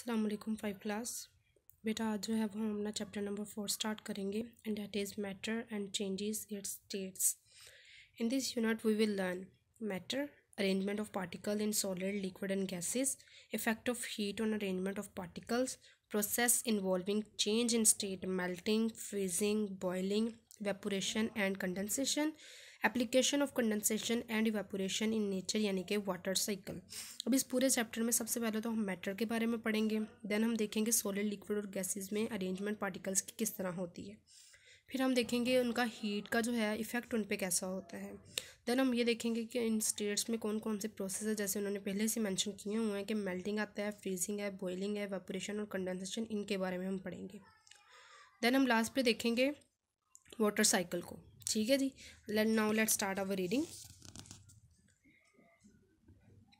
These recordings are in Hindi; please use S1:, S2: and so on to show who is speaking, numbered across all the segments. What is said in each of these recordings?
S1: असलम फाइव क्लास बेटा आज जो है वो हम अपना चैप्टर नंबर फोर स्टार्ट करेंगे and that is matter and changes it states in this unit we will learn matter arrangement of particle in solid liquid and gases effect of heat on arrangement of particles process involving change in state melting freezing boiling evaporation and condensation application of condensation and evaporation in nature यानी कि वाटर साइकिल अब इस पूरे चैप्टर में सबसे पहले तो हम मैटर के बारे में पढ़ेंगे देन हम देखेंगे सोलिड लिक्विड और गैसेज में अरेंजमेंट पार्टिकल्स की किस तरह होती है फिर हम देखेंगे उनका हीट का जो है इफ़ेक्ट उन पर कैसा होता है देन हम ये देखेंगे कि इन स्टेट्स में कौन कौन से प्रोसेस है जैसे उन्होंने पहले से मैंशन किए हुए हैं कि मेल्टिंग आता है फ्रीजिंग है बॉइलिंग है वेपोरेशन और कंडेंसेशन इनके बारे में हम पढ़ेंगे देन हम लास्ट पे देखेंगे वाटर साइकिल को ठीक let जी let now let start our reading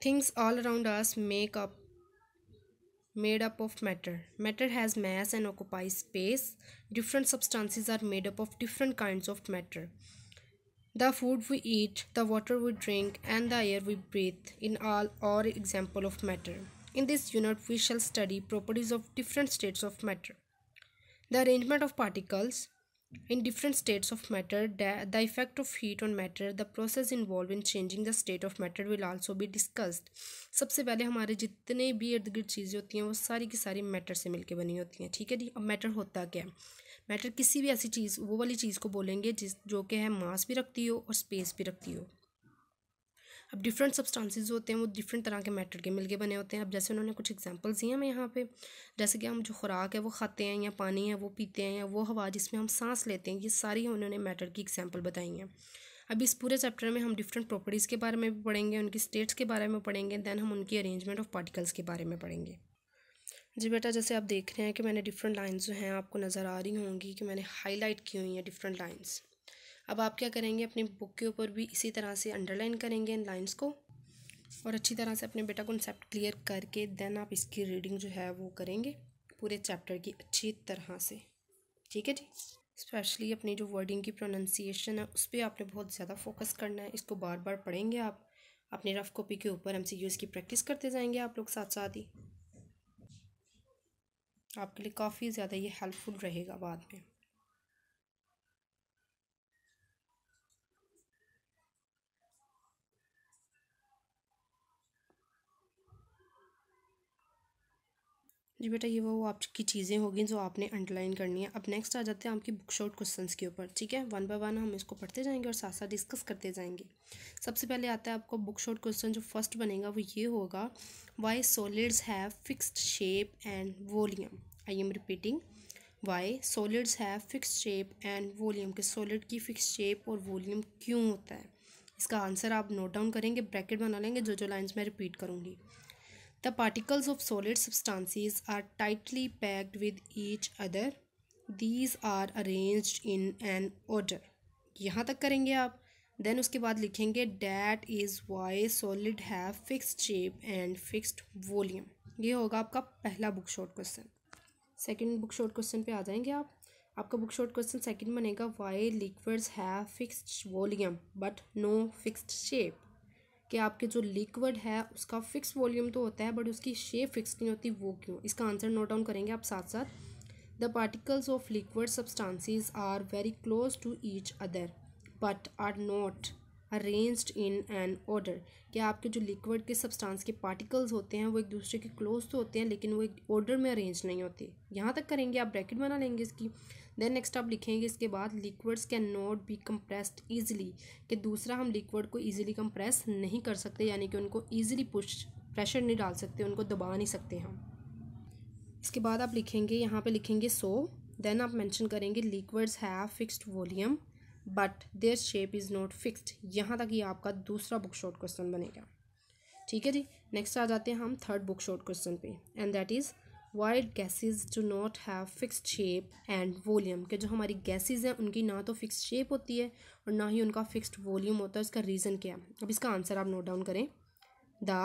S1: things all around us make made up of matter. Matter has mass and occupies space. Different substances are made up of different kinds of matter. The food we eat, the water we drink, and the air we breathe in all are examples of matter. In this unit, we shall study properties of different states of matter. The arrangement of particles, in different states of matter the effect of heat on matter the process involved in changing the state of matter will also be discussed सबसे पहले हमारे जितने भी इर्द गिर्द चीज़ें होती हैं वो सारी की सारी मैटर से मिलके बनी होती हैं ठीक है जी अब मैटर होता क्या है मैटर किसी भी ऐसी चीज़ वो वाली चीज़ को बोलेंगे जिस जो कि है मास भी रखती हो और स्पेस भी रखती हो अब डिफरेंट सब्सटेंसेस होते हैं वो डिफरेंट तरह के मैटर के मिलके बने होते हैं अब जैसे उन्होंने कुछ एग्जांपल्स दिए हमें यहाँ पे जैसे कि हम जो खुराक है वो खाते हैं या पानी है वो पीते हैं या वो हवा जिसमें हम सांस लेते हैं ये सारी उन्होंने मैटर की एग्जाम्पल बताई हैं अब इस पूरे चैप्टर में हम डिफरेंट प्रॉपर्टीज़ के बारे में भी पढ़ेंगे उनकी स्टेट्स के बारे में पढ़ेंगे दैन हम उनकी अरेंजमेंट ऑफ पार्टिकल्स के बारे में पढ़ेंगे जी बेटा जैसे आप देख रहे हैं कि मैंने डिफरेंट लाइन्स जो हैं आपको नज़र आ रही होंगी कि मैंने हाईलाइट की हुई हैं डिफरेंट लाइन्स अब आप क्या करेंगे अपनी बुक के ऊपर भी इसी तरह से अंडरलाइन करेंगे इन लाइन्स को और अच्छी तरह से अपने बेटा कॉन्सेप्ट क्लियर करके देन आप इसकी रीडिंग जो है वो करेंगे पूरे चैप्टर की अच्छी तरह से ठीक है जी स्पेशली अपनी जो वर्डिंग की प्रोनाउंसिएशन है उस पर आपने बहुत ज़्यादा फोकस करना है इसको बार बार पढ़ेंगे आप अपनी रफ़ कॉपी के ऊपर एम सी की प्रैक्टिस करते जाएंगे आप लोग साथ साथ ही आपके लिए काफ़ी ज़्यादा ये हेल्पफुल रहेगा बाद में जी बेटा ये वो आपकी चीज़ें होगी जो आपने अंडरलाइन करनी है अब नेक्स्ट आ जाते हैं आपकी बुक शॉर्ट क्वेश्चन के ऊपर ठीक है वन बाय वन हम इसको पढ़ते जाएंगे और साथ साथ डिस्कस करते जाएंगे सबसे पहले आता है आपको बुक शॉर्ट क्वेश्चन जो फर्स्ट बनेगा वो ये होगा why solids have fixed shape and volume I am repeating why solids have fix shape and volume के सोलिड की फिक्स शेप और वॉल्यूम क्यों होता है इसका आंसर आप नोट डाउन करेंगे ब्रैकेट बना लेंगे जो जो लाइन्स मैं रिपीट करूँगी the particles of solid substances are tightly packed with each other these are arrange in an order यहाँ तक करेंगे आप देन उसके बाद लिखेंगे डैट इज़ वाई सॉलिड है fixed shape and fixed volume ये होगा आपका पहला book short question second book short question पे आ जाएंगे आप आपका बुक शॉर्ट क्वेश्चन सेकेंड बनेगा वाई लिक्विड्स है fixed volume but no fixed shape कि आपके जो लिक्विड है उसका फिक्स वॉल्यूम तो होता है बट उसकी शेप फिक्स नहीं होती वो क्यों इसका आंसर नोट डाउन करेंगे आप साथ साथ the particles of liquid substances are very close to each other but are not arrange in an order क्या आपके जो लिक्विड के सब्सटांस के पार्टिकल्स होते हैं वो एक दूसरे के क्लोज तो होते हैं लेकिन वो एक ऑर्डर में अरेंज नहीं होते यहाँ तक करेंगे आप ब्रैकेट बना लेंगे इसकी देन नेक्स्ट आप लिखेंगे इसके बाद liquids can not be compressed easily कि दूसरा हम लिक्विड को ईजिली कंप्रेस नहीं कर सकते यानी कि उनको ईजिली पुश प्रेशर नहीं डाल सकते उनको दबा नहीं सकते हम इसके बाद आप लिखेंगे यहाँ पे लिखेंगे सो देन आप मेंशन करेंगे liquids have fixed volume but their shape is not fixed यहाँ तक ये आपका दूसरा बुक शॉर्ट क्वेश्चन बनेगा ठीक है जी नेक्स्ट आ जाते हैं हम थर्ड बुक शॉर्ट क्वेश्चन पे and that is why gases do not have fixed shape and volume के जो हमारी गैसेस हैं उनकी ना तो फिक्स्ड शेप होती है और ना ही उनका फिक्स्ड वॉल्यूम होता है उसका रीज़न क्या है अब इसका आंसर आप नोट डाउन करें the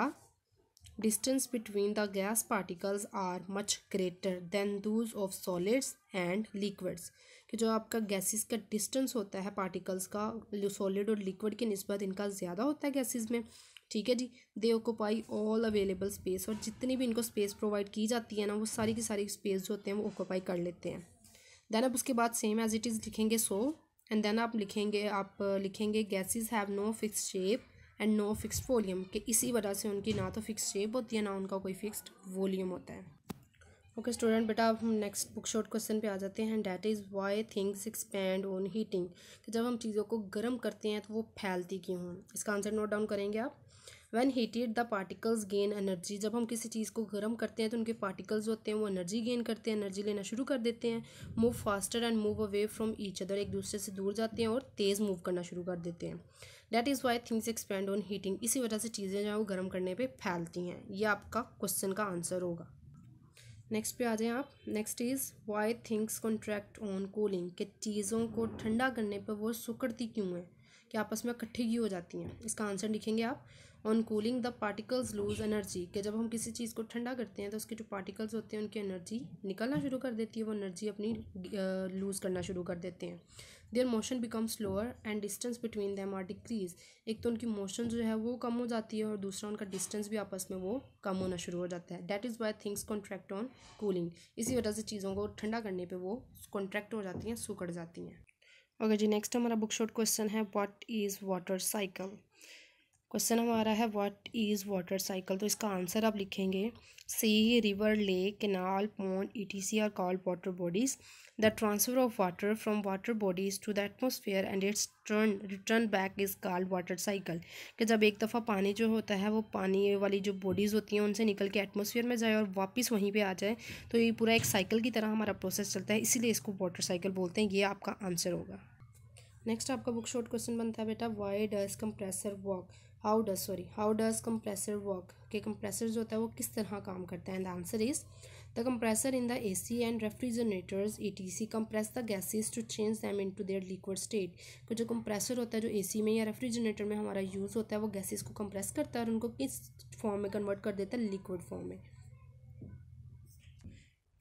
S1: distance between the gas particles are much greater than those of solids and liquids कि जो आपका गैसेस का डिस्टेंस होता है पार्टिकल्स का सॉलिड और लिक्विड की नस्बत इनका ज़्यादा होता है गैसेस में ठीक है जी they occupy all available space और जितनी भी इनको स्पेस प्रोवाइड की जाती है ना वो सारी की सारी स्पेस जो होते हैं वो ऑकोपाई कर लेते हैं देन अब उसके बाद सेम एज इट इज़ लिखेंगे सो एंड देन आप लिखेंगे आप लिखेंगे gases have no fix shape and no fixed volume कि इसी वजह से उनकी ना तो फिक्स शेप होती है ना उनका कोई फिक्सड वॉल्यूम होता है ओके स्टूडेंट बेटा अब हम नेक्स्ट बुक शॉर्ट क्वेश्चन पे आ जाते हैं that is why things expand on heating कि जब हम चीज़ों को गर्म करते हैं तो वो फैलती क्यों हैं इसका आंसर नोट डाउन करेंगे आप when heated the particles gain energy जब हम किसी चीज़ को गर्म करते हैं तो उनके पार्टिकल्स होते हैं वो एनर्जी गेन करते हैं एनर्जी लेना शुरू कर देते हैं move faster and move away from each other एक दूसरे से दूर जाते हैं और तेज़ मूव करना शुरू कर देते हैं that is why things expand on heating इसी वजह से चीज़ें जो है वो गर्म करने पर फैलती हैं ये आपका क्वेश्चन का आंसर होगा नेक्स्ट पे आ जाएं आप next is why things contract on cooling कि चीज़ों को ठंडा करने पर वो सुकड़ती क्यों है कि आपस में इकट्ठी क्यों हो जाती हैं इसका आंसर लिखेंगे आप on cooling the particles lose energy कि जब हम किसी चीज़ को ठंडा करते हैं तो उसके जो पार्टिकल्स होते हैं उनकी एनर्जी निकलना शुरू कर देती है वो एनर्जी अपनी लूज़ करना शुरू कर देते हैं their motion become slower and distance between them are decrease एक तो उनकी मोशन जो है वो कम हो जाती है और दूसरा उनका डिस्टेंस भी आपस में वो कम होना शुरू हो जाता है that is why things contract on cooling इसी वजह से चीज़ों को ठंडा करने पर वो कॉन्ट्रैक्ट हो जाती हैं सूखड़ जाती हैं ओके okay, जी नेक्स्ट हमारा बुक शॉट क्वेश्चन है what is water cycle question हमारा है व्हाट इज़ वाटर साइकिल तो इसका आंसर आप लिखेंगे sea river lake canal pond etc are called water bodies the transfer of water from water bodies to the atmosphere and its turn return back is called water cycle कि जब एक दफ़ा पानी जो होता है वो पानी वाली जो बॉडीज़ होती हैं उनसे निकल के एटमोसफियर में जाए और वापस वहीं पर आ जाए तो ये पूरा एक साइकिल की तरह हमारा प्रोसेस चलता है इसीलिए इसको वाटर साइकिल बोलते हैं ये आपका आंसर होगा नेक्स्ट आपका बुक शॉर्ट क्वेश्चन बनता है बेटा why does compressor work how does sorry how does compressor work के कंप्रेसर जो होता है वो किस तरह काम करता है and answer is the compressor in the A C and refrigerators E T C compress the gases to change them into their liquid state तो जो कंप्रेसर होता है जो ए सी में या रेफ्रिजरेटर में हमारा यूज़ होता है वो गैसेज को कंप्रेस करता है और उनको किस फॉर्म में कन्वर्ट कर देता है लिक्विड फॉर्म में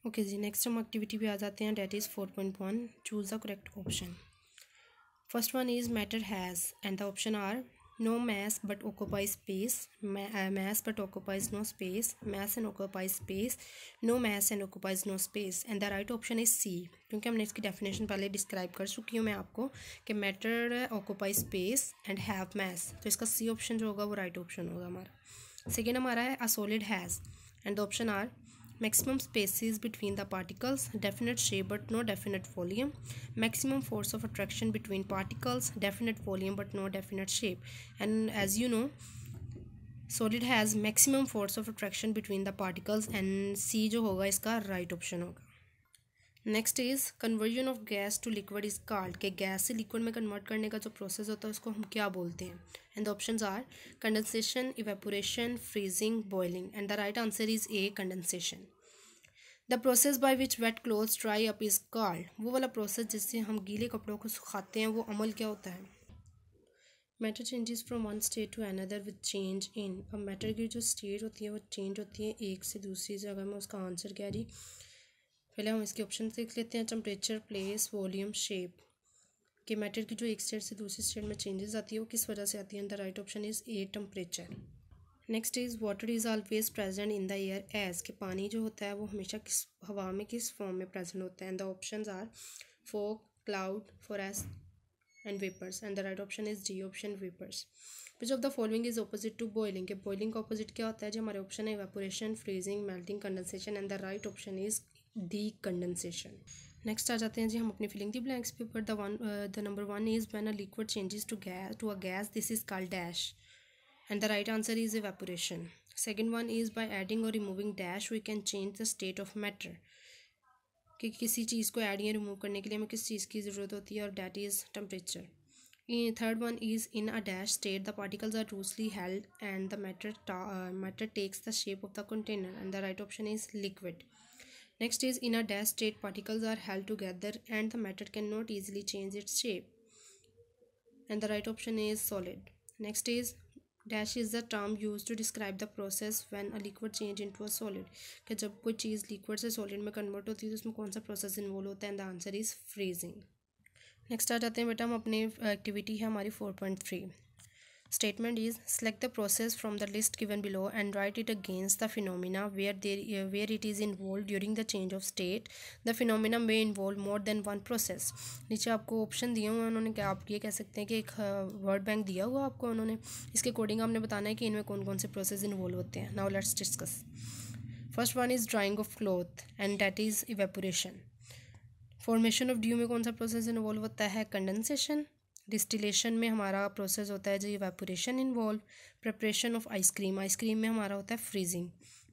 S1: ओके जी नेक्स्ट हम एक्टिविटी भी आ जाते हैं that is four point one choose the correct option first one is matter has and the option are no mass but occupy space mass but occupies no space mass and occupy space no mass and occupies no space and the right option is C क्योंकि हमने इसकी डेफिनेशन पहले डिस्क्राइब कर चुकी हूँ मैं आपको कि matter occupy space and have mass तो इसका सी ऑप्शन जो होगा वो राइट ऑप्शन होगा हमारा सेकेंड हमारा है a solid has and the option are maximum spaces between the particles definite shape but no definite volume maximum force of attraction between particles definite volume but no definite shape and as you know solid has maximum force of attraction between the particles and c jo hoga iska right option होगा next is conversion of gas to liquid is card के गैस से लिक्विड में कन्वर्ट करने का जो प्रोसेस होता है उसको हम क्या बोलते हैं and option are condensation evaporation freezing boiling and the right answer is a condensation the process by which wet cloth dry up is called वो वाला प्रोसेस जिससे हम गीले कपड़ों को सुखाते हैं वो अमल क्या होता है matter changes from one state to another with change in अब मैटर की जो स्टेट होती है वो चेंज होती है एक से दूसरी जगह में उसका आंसर क्या जी पहले हम इसके ऑप्शन देख लेते हैं टेम्परेचर प्लेस वॉल्यूम शेप के मैटर की जो एक स्टेट से दूसरी स्टेट में चेंजेस आती है वो किस वजह से आती है the right option is a temperature next is water is always present in the air as कि पानी जो होता है वो हमेशा किस हवा में किस फॉर्म में प्रेजेंट होता है and the option are fog cloud forest and vapours and the right option is D option vapours which of the following is opposite to boiling के बॉइलिंग का ऑपोजिट क्या होता है जो हमारे ऑप्शन है evaporation freezing melting condensation and the right option is the condensation next आ जाते हैं जी हम अपनी फिलिंग दी ब्लैंक्स पेपर ऊपर the one the number one is van a liquid changes to gas to a gas this is called dash the right answer is is evaporation second one is by adding और removing dash we can change the state of matter कि किसी चीज़ को ऐड या रिमूव करने के लिए हमें किस चीज़ की ज़रूरत होती है और that is temperature third one is in a dash state the particles are loosely held and the matter matter takes the shape of the container and the right option is liquid Next is in a dash state particles are held together and the matter cannot easily change its shape. And the right option is solid. Next is dash is the term use to describe the process when a liquid change into a solid कि जब कोई चीज़ लिक्विड से सॉलिड में कन्वर्ट होती है तो उसमें कौन सा प्रोसेस इन्वॉल्व होता है and the answer is freezing next आ जाते हैं बेटा हम अपने एक्टिविटी है हमारी four point three statement is select the process from the list given below and write it against the phenomena where there uh, where it is involved during the change of state the phenomena may involve more than one process नीचे आपको ऑप्शन दिए हुए हैं उन्होंने क्या आप ये कह सकते हैं कि एक वर्ड बैंक दिया हुआ आपको उन्होंने इसके अकॉर्डिंग आपने बताना है कि इनमें कौन कौन से प्रोसेस इन्वॉल्व होते हैं now let's discuss first one is drying of cloth and that is evaporation formation of dew में कौन सा प्रोसेस इन्वॉल्व होता है कंडेंसेशन डिस्टिलेशन में हमारा प्रोसेस होता है जो evaporation involve preparation of ice cream ice cream में हमारा होता है फ्रीजिंग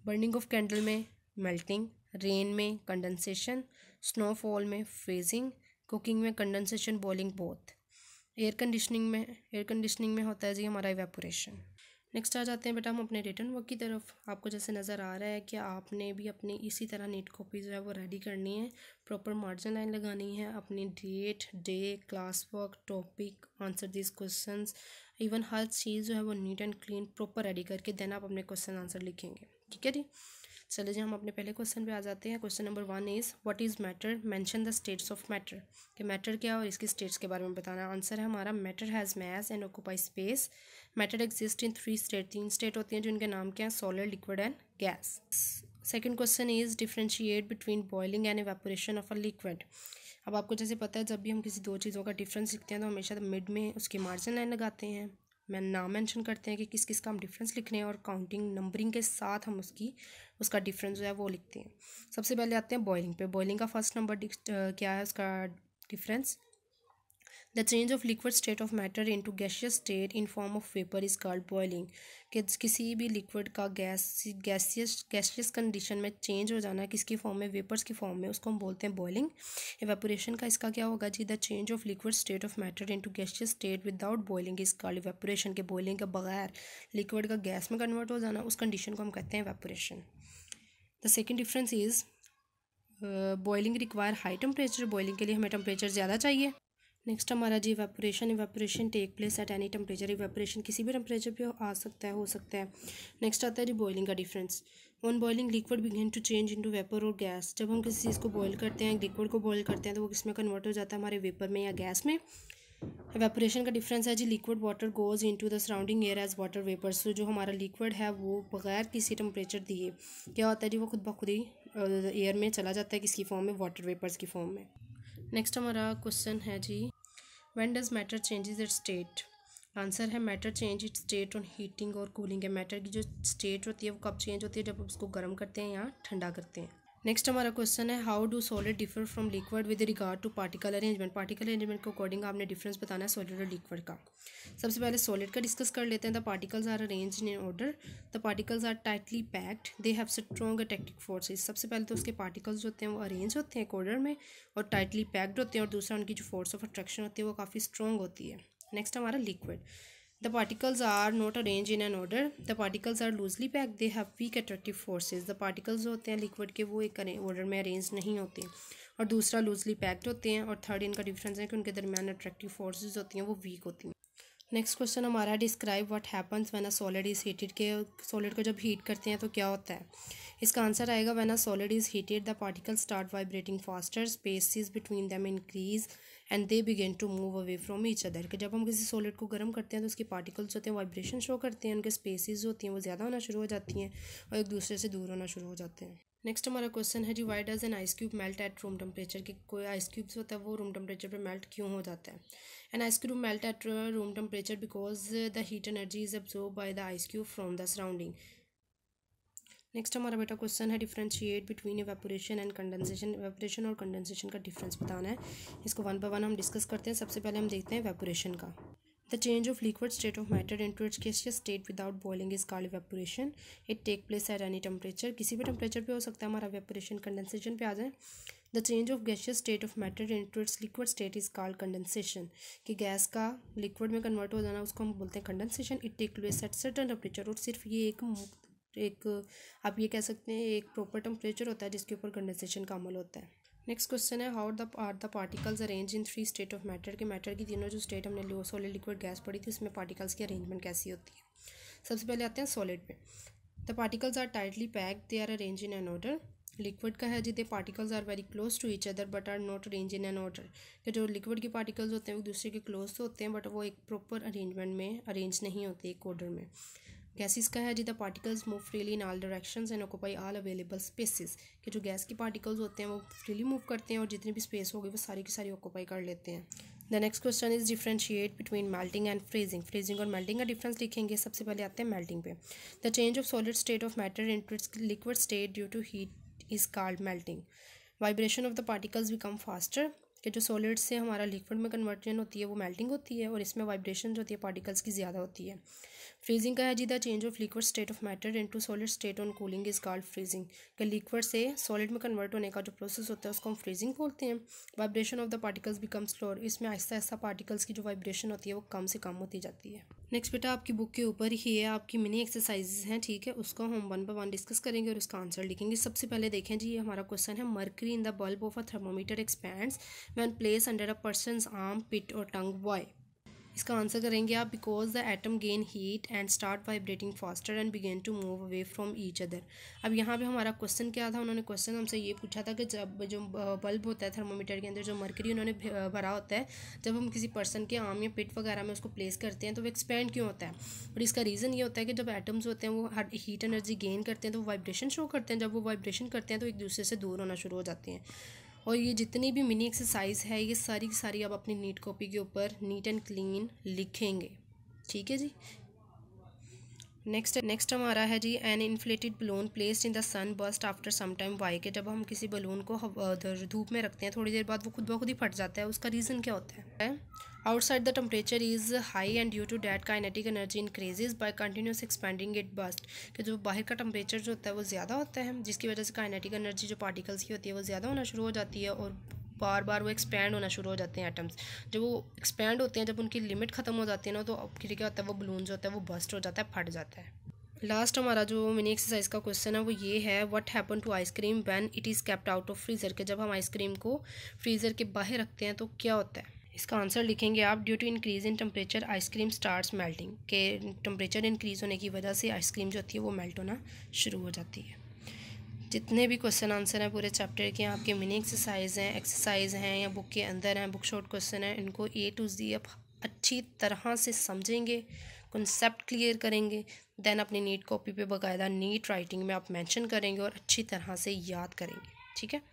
S1: बर्निंग ऑफ कैंडल में मेल्टिंग रेन में कंडेंसेशन स्नोफॉल में फ्रीजिंग कुकिंग में condensation boiling both air conditioning में एयर कंडीशनिंग में होता है जी हमारा इवेपोरेशन नेक्स्ट आ जाते हैं बेटा हम अपने रिटर्न वर्क की तरफ आपको जैसे नज़र आ रहा है कि आपने भी अपनी इसी तरह नीट कॉपी जो है वो रेडी करनी है प्रॉपर मार्जिन लाइन लगानी है अपनी date day class work topic answer this question even हर चीज़ जो है वो neat and clean proper ready करके देन आप अपने क्वेश्चन आंसर लिखेंगे ठीक है जी चले जी हम अपने पहले क्वेश्चन पे आ जाते हैं question number one is what is matter mention the states of matter कि मैटर क्या और इसकी स्टेट्स के बारे में बताना आंसर है हमारा matter has mass and occupy space matter exist in three state तीन स्टेट होती हैं जिनके नाम क्या हैं solid liquid and gas second question is differentiate between boiling and evaporation of a liquid अब आपको जैसे पता है जब भी हम किसी दो चीज़ों का डिफरेंस सीखते हैं तो हमेशा मिड में उसकी मार्जिन लाइन लगाते हैं मैं नाम मेंशन करते हैं कि किस किस का हम डिफरेंस लिख रहे हैं और काउंटिंग नंबरिंग के साथ हम उसकी उसका डिफरेंस जो है वो लिखते हैं सबसे पहले आते हैं बॉयलिंग पे बॉयलिंग का फर्स्ट नंबर क्या है उसका difference the change of liquid state of matter to gaseous state in form of vapour is called boiling कि किसी भी लिक्विड का गैस गैसियस गैसियस कंडीशन में चेंज हो जाना किसकी फॉर्म में वेपर्स की फॉर्म में उसको हम बोलते हैं बॉयलिंग एवेपोरेशन का इसका क्या होगा जी the change of liquid state of matter into gaseous state without boiling is called evaporation के बॉयलिंग के बगैर लिक्विड का गैस में कन्वर्ट हो जाना उस कंडीशन को हम कहते हैं evaporation the second difference is boiling require high temperature boiling के लिए हमें टेम्परेचर ज़्यादा चाहिए नेक्स्ट हमारा जी evaporation evaporation take place at any temperature evaporation किसी भी टेम्परेचर पे आ सकता है हो सकता है नेक्स्ट आता है जी बॉइलिंग का difference one boiling liquid begin to change into vapour और गैस जब हम किसी चीज़ को बॉयल करते हैं लिक्विड को बॉयल करते हैं तो वो किसमें कन्वर्ट हो जाता है हमारे वेपर में या गैस में वेपोरेशन का डिफरेंस है जी liquid water goes to the surrounding air as water vapour so जो हमारा लिक्विड है वो बगैर किसी टेम्परेचर दिए क्या होता है जी वो खुद ब खुद ही एयर में चला जाता है किसकी फॉर्म में वाटर वेपर्स की फॉर्म में नेक्स्ट हमारा क्वेश्चन है जी when does matter changes it state answer है matter change it state on heating और कूलिंग है मैटर की जो स्टेट होती है वो कब चेंज होती है जब उसको गर्म करते हैं या ठंडा करते हैं नेक्स्ट हमारा क्वेश्चन है how do solid differ from liquid with regard to particle arrangement particle arrangement के अकॉर्डिंग आपने डिफरेंस बताना है सॉलिड और लिक्विड का सबसे पहले सॉलिड का डिस्कस कर लेते हैं the particles are arrange in order the particles are tightly packed they have strong attractive forces सबसे पहले तो उसके पार्टिकल्स जो होते हैं वो अरेंज होते हैं एक ऑर्डर में और टाइटली पैक्ड होते हैं और दूसरा उनकी जो फोर्स ऑफ अट्रैक्शन होती है वो काफ़ी स्ट्रॉन्ग होती है नेक्स्ट हमारा liquid The particles are not arranged in an order. The particles are loosely packed. They have weak attractive forces. The particles जो होते हैं लिक्विड के वो एक ऑर्डर में अरेंज नहीं होते और दूसरा लूजली पैक्ड होते हैं और थर्ड इनका डिफरेंस है कि उनके दरमियान अट्रैक्टिव फोर्सेज होती हैं वो वीक होती हैं नेक्स्ट क्वेश्चन हमारा describe what happens when a solid is heated के सॉलिड को जब हीट करते हैं तो क्या होता है इसका आंसर आएगा when a solid is heated the particle start vibrating faster spaces between them increase and they begin to move away from each other कि जब हम किसी सॉलिड को गर्म करते हैं तो उसके पार्टिकल्स होते हैं वाइब्रेशन शो करते हैं उनके स्पेसिस होती हैं वो ज़्यादा होना शुरू हो जाती हैं और एक दूसरे से दूर होना शुरू हो जाते हैं नेक्स्ट हमारा क्वेश्चन है जी why does an ice cube melt at room temperature कि कोई आइस क्यूब्स होता है वो रूम टेम्परेचर पे मेल्ट क्यों हो जाता है an ice cube melt at room temperature because the heat energy is absorb by the ice cube from the surrounding next हमारा बेटा क्वेश्चन है differentiate between evaporation and condensation evaporation और कंडेंसेशन का डिफरेंस बताना है इसको वन बाय वन हम डिस्कस करते हैं सबसे पहले हम देखते हैं एवेपोरेशन का change of liquid state of matter into its gaseous state without boiling is called evaporation. It take place at any temperature किसी भी टेम्परेचर पे हो सकता है हमारा वेपोरेशन कंडेंसेशन पे आ जाए the change of gaseous state of matter to its liquid state is called condensation कि गैस का लिक्विड में कन्वर्ट हो जाना उसको हम बोलते हैं condensation it take place at certain temperature और सिर्फ ये एक एक आप ये कह सकते हैं एक प्रॉपर टेम्परेचर होता है जिसके ऊपर कंडेंसेशन का अमल होता है नेक्स्ट क्वेश्चन है how the are the particles arrange in three state of matter के मैटर की तीनों जो स्टेट हमने लो सॉलिड लिक्विड गैस पड़ी थी उसमें पार्टिकल्स की अरेंजमेंट कैसी होती है सबसे पहले आते हैं सॉलिड पे the particles are tightly pack they are arrange in an order liquid का है जी they particles are very close to each other but are not arrange in an order कि जो लिक्विड के पार्टिकल्स होते हैं वो दूसरे के क्लोज तो होते हैं बट वो एक प्रॉपर अरेंजमेंट में अरेंज नहीं होते एक ऑर्डर में गैसेस का है जिधर particles move freely in all directions and occupy all available spaces कि जो गैस के पार्टिकल्स होते हैं वो फ्रीली मूव करते हैं और जितनी भी स्पेस होगी वो सारी की सारी occupy कर लेते हैं the next question is differentiate between melting and freezing freezing और मेल्टिंग का डिफरेंस लिखेंगे सबसे पहले आते हैं मेल्टिंग पे the change of solid state of matter to its liquid state due to heat is called melting vibration of the particles become faster कि जो सॉलिड से हमारा लिक्विड में कन्वर्जन होती है वो मेल्टिंग होती है और इसमें वाइब्रेशन जो होती है पार्टिकल्स की ज़्यादा होती है फ्रीजिंग का है जी the change of liquid state of matter into solid state on cooling is called freezing के लिक्विड से सॉलिड में कन्वर्ट होने का जो प्रोसेस होता है उसको हम फ्रीजिंग बोलते हैं vibration of the particles become slower इसमें आहिस्ता आहिस्ता पार्टिकल्स की जो वाइब्रेशन होती है वो कम से कम होती जाती है नेक्स्ट बेटा आपकी बुक के ऊपर ही है आपकी मिनी एक्सरसाइजेज हैं ठीक है उसको हम वन बाय वन डिस्कस करेंगे और उसका आंसर लिखेंगे सबसे पहले देखें जी ये हमारा क्वेश्चन है mercury in the bulb of a thermometer expands when place under a person armpit और टंग वाई इसका आंसर करेंगे आप because the atom gain heat and start vibrating faster and begin to move away from each other अब यहाँ पे हमारा क्वेश्चन क्या था उन्होंने क्वेश्चन हमसे ये पूछा था कि जब जो बल्ब होता है थर्मोमीटर के अंदर जो मरकरी उन्होंने भरा होता है जब हम किसी पर्सन के आम या पिट वगैरह में उसको प्लेस करते हैं तो वो एक्सपेंड क्यों होता है और इसका रीज़न ये होता है कि जब एटम्स होते हैं वो हीट एनर्जी गेन करते हैं तो वाइब्रेशन शो करते हैं जब वो वाइब्रेशन करते हैं तो एक दूसरे से दूर होना शुरू हो जाते हैं और ये जितनी भी मिनी एक्सरसाइज है ये सारी की सारी आप अपनी नीट कॉपी के ऊपर नीट एंड क्लीन लिखेंगे ठीक है जी नेक्स्ट नेक्स्ट हमारा है जी an inflated balloon placed in the sun burst after some time why के जब हम किसी बलून को धूप में रखते हैं थोड़ी देर बाद वो खुद ब खुद ही फट जाता है उसका रीज़न क्या होता है outside the temperature is high and due to that kinetic energy increases by continuous expanding it burst कि जो बाहर का टेम्परेचर जो होता है वो ज़्यादा होता है जिसकी वजह से काइनेटिक एनर्जी जो पार्टिकल्स की होती है वो ज़्यादा होना शुरू हो जाती है और बार बार वो एक्सपेंड होना शुरू हो जाते हैं एटम्स जब वो एक्सपैंड होते हैं जब उनकी लिमिट ख़त्म हो जाती है ना तो अब क्या होता है वो बलून जो होता है वो बस्ट हो जाता है फट जाता है लास्ट हमारा जो मिनी एक्सरसाइज का क्वेश्चन है वो ये है what happen to ice cream when it is kept out of freezer के जब हम आइसक्रीम को फ्रीज़र के बाहर रखते हैं तो क्या होता है इसका आंसर लिखेंगे आप due to increase in temperature ice cream starts melting के टेम्परेचर इंक्रीज़ होने की वजह से आइसक्रीम जो होती है वो मेल्ट होना शुरू हो जाती है जितने भी क्वेश्चन आंसर हैं पूरे चैप्टर के आपके मिनी एक्सरसाइज हैं एक्सरसाइज हैं या बुक के अंदर हैं बुक शॉर्ट क्वेश्चन हैं इनको ए टू जी आप अच्छी तरह से समझेंगे कंसेप्ट क्लियर करेंगे देन अपनी नीट कॉपी पे बकायदा नीट राइटिंग में आप मेंशन करेंगे और अच्छी तरह से याद करेंगे ठीक है